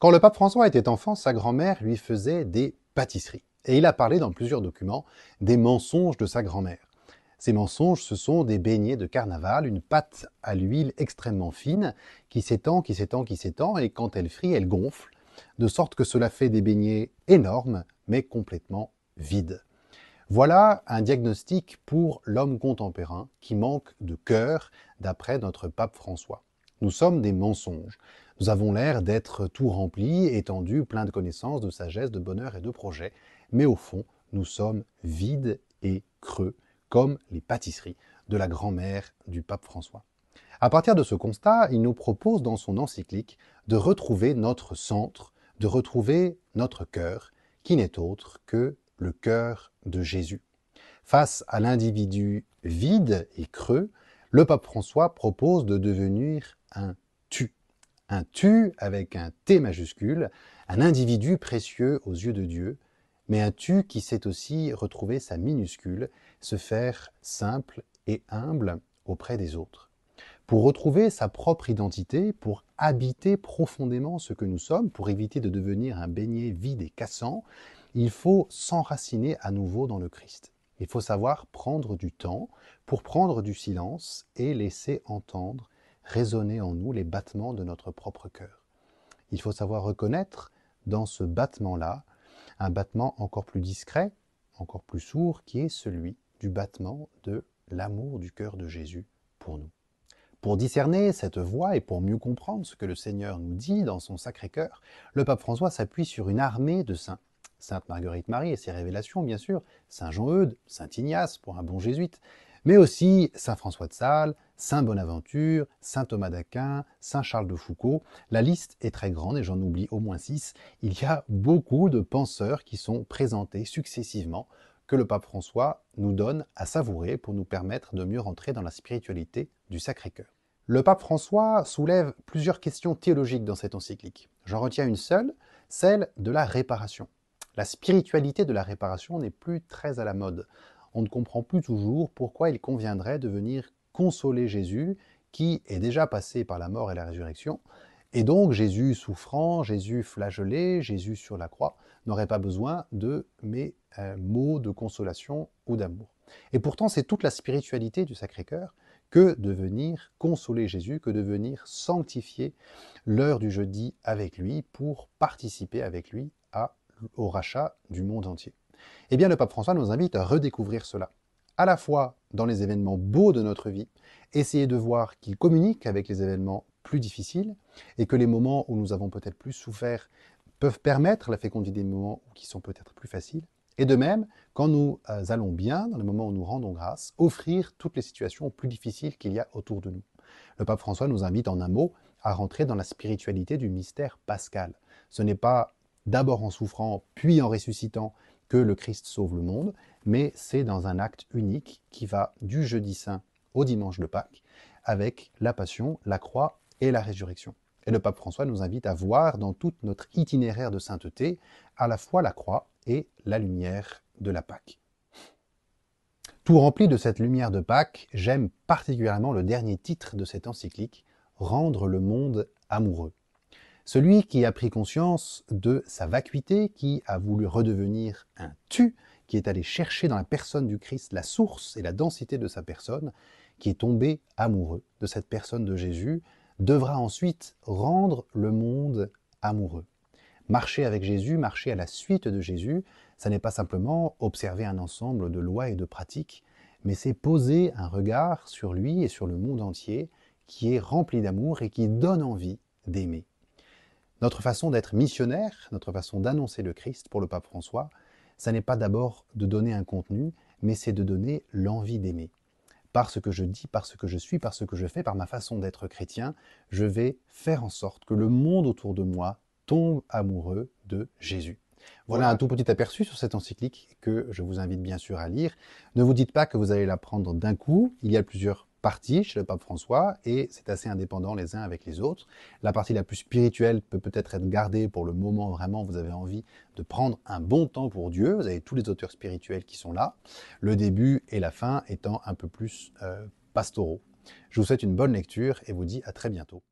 Quand le pape François était enfant, sa grand-mère lui faisait des pâtisseries. Et il a parlé dans plusieurs documents des mensonges de sa grand-mère. Ces mensonges, ce sont des beignets de carnaval, une pâte à l'huile extrêmement fine qui s'étend, qui s'étend, qui s'étend, et quand elle frit, elle gonfle, de sorte que cela fait des beignets énormes, mais complètement vides. Voilà un diagnostic pour l'homme contemporain qui manque de cœur, d'après notre pape François. Nous sommes des mensonges. Nous avons l'air d'être tout rempli, étendu, plein de connaissances, de sagesse, de bonheur et de projets, mais au fond, nous sommes vides et creux, comme les pâtisseries de la grand-mère du pape François. À partir de ce constat, il nous propose dans son encyclique de retrouver notre centre, de retrouver notre cœur, qui n'est autre que le cœur de Jésus. Face à l'individu vide et creux, le pape François propose de devenir un tu, un tu avec un T majuscule, un individu précieux aux yeux de Dieu, mais un tu qui sait aussi retrouver sa minuscule, se faire simple et humble auprès des autres. Pour retrouver sa propre identité, pour habiter profondément ce que nous sommes, pour éviter de devenir un beignet vide et cassant, il faut s'enraciner à nouveau dans le Christ. Il faut savoir prendre du temps pour prendre du silence et laisser entendre résonner en nous les battements de notre propre cœur. Il faut savoir reconnaître dans ce battement-là un battement encore plus discret, encore plus sourd, qui est celui du battement de l'amour du cœur de Jésus pour nous. Pour discerner cette voix et pour mieux comprendre ce que le Seigneur nous dit dans son sacré cœur, le pape François s'appuie sur une armée de saints. Sainte Marguerite Marie et ses révélations, bien sûr, Saint Jean Eudes, Saint Ignace pour un bon jésuite, mais aussi Saint François de Sales, Saint Bonaventure, Saint Thomas d'Aquin, Saint Charles de Foucault. La liste est très grande et j'en oublie au moins six. Il y a beaucoup de penseurs qui sont présentés successivement que le pape François nous donne à savourer pour nous permettre de mieux rentrer dans la spiritualité du Sacré-Cœur. Le pape François soulève plusieurs questions théologiques dans cette encyclique. J'en retiens une seule, celle de la réparation. La spiritualité de la réparation n'est plus très à la mode. On ne comprend plus toujours pourquoi il conviendrait de venir consoler Jésus, qui est déjà passé par la mort et la résurrection. Et donc Jésus souffrant, Jésus flagellé, Jésus sur la croix, n'aurait pas besoin de mes euh, mots de consolation ou d'amour. Et pourtant, c'est toute la spiritualité du Sacré-Cœur que de venir consoler Jésus, que de venir sanctifier l'heure du jeudi avec lui pour participer avec lui au rachat du monde entier. Eh bien, le pape François nous invite à redécouvrir cela à la fois dans les événements beaux de notre vie, essayer de voir qu'ils communiquent avec les événements plus difficiles et que les moments où nous avons peut-être plus souffert peuvent permettre la fécondité des moments qui sont peut-être plus faciles. Et de même, quand nous euh, allons bien, dans les moments où nous rendons grâce, offrir toutes les situations plus difficiles qu'il y a autour de nous. Le pape François nous invite en un mot à rentrer dans la spiritualité du mystère pascal. Ce n'est pas d'abord en souffrant, puis en ressuscitant, que le Christ sauve le monde, mais c'est dans un acte unique qui va du jeudi saint au dimanche de Pâques, avec la passion, la croix et la résurrection. Et le pape François nous invite à voir dans tout notre itinéraire de sainteté à la fois la croix et la lumière de la Pâque. Tout rempli de cette lumière de Pâques, j'aime particulièrement le dernier titre de cette encyclique, Rendre le monde amoureux. Celui qui a pris conscience de sa vacuité, qui a voulu redevenir un tu, qui est allé chercher dans la personne du Christ la source et la densité de sa personne, qui est tombé amoureux de cette personne de Jésus, devra ensuite rendre le monde amoureux. Marcher avec Jésus, marcher à la suite de Jésus, ça n'est pas simplement observer un ensemble de lois et de pratiques, mais c'est poser un regard sur lui et sur le monde entier qui est rempli d'amour et qui donne envie d'aimer. Notre façon d'être missionnaire, notre façon d'annoncer le Christ pour le pape François, ça n'est pas d'abord de donner un contenu, mais c'est de donner l'envie d'aimer. Par ce que je dis, par ce que je suis, par ce que je fais, par ma façon d'être chrétien, je vais faire en sorte que le monde autour de moi tombe amoureux de Jésus. Voilà un tout petit aperçu sur cette encyclique que je vous invite bien sûr à lire. Ne vous dites pas que vous allez la prendre d'un coup. Il y a plusieurs partie, chez le pape François, et c'est assez indépendant les uns avec les autres. La partie la plus spirituelle peut peut-être être gardée pour le moment vraiment vous avez envie de prendre un bon temps pour Dieu. Vous avez tous les auteurs spirituels qui sont là, le début et la fin étant un peu plus euh, pastoraux. Je vous souhaite une bonne lecture et vous dis à très bientôt.